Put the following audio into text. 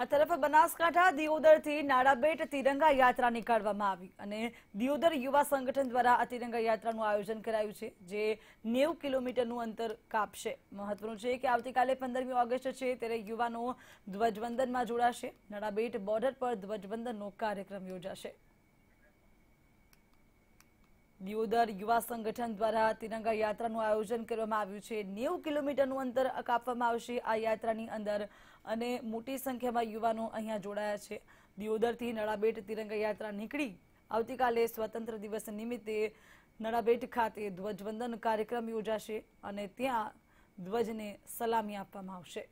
આ તરફ બનાસકાંઠા દિયોદરથી નાડાબેટ તિરંગા યાત્રા નીકાળવામાં આવી અને દિયોદર યુવા સંગઠન દ્વારા આ તિરંગા યાત્રાનું આયોજન કરાયું છે જે નેવ કિલોમીટરનું અંતર કાપશે મહત્વનું છે કે આવતીકાલે પંદરમી ઓગસ્ટ છે ત્યારે યુવાનો ધ્વજવંદનમાં જોડાશે નાડાબેટ બોર્ડર પર ધ્વજવંદનનો કાર્યક્રમ યોજાશે દિયોદર યુવા સંગઠન દ્વારા તિરંગા યાત્રાનું આયોજન કરવામાં આવ્યું છે નેવું કિલોમીટરનું અંતર કાપવામાં આવશે આ યાત્રાની અંદર અને મોટી સંખ્યામાં યુવાનો અહીંયા જોડાયા છે દિયોદરથી નળાબેટ તિરંગા યાત્રા નીકળી આવતીકાલે સ્વતંત્ર દિવસ નિમિત્તે નળાબેટ ખાતે ધ્વજવંદન કાર્યક્રમ યોજાશે અને ત્યાં ધ્વજને સલામી આપવામાં આવશે